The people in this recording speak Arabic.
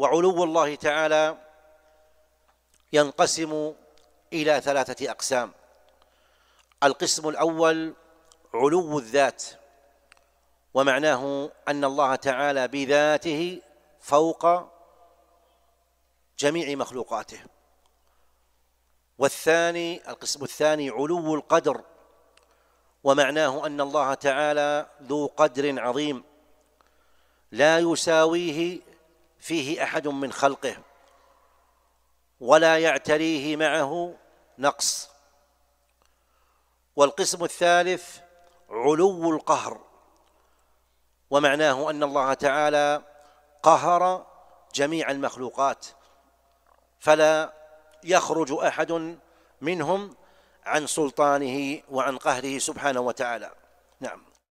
وعلو الله تعالى ينقسم إلى ثلاثة أقسام القسم الأول علو الذات ومعناه أن الله تعالى بذاته فوق جميع مخلوقاته والثاني القسم الثاني علو القدر ومعناه أن الله تعالى ذو قدر عظيم لا يساويه فيه احد من خلقه ولا يعتريه معه نقص والقسم الثالث علو القهر ومعناه ان الله تعالى قهر جميع المخلوقات فلا يخرج احد منهم عن سلطانه وعن قهره سبحانه وتعالى نعم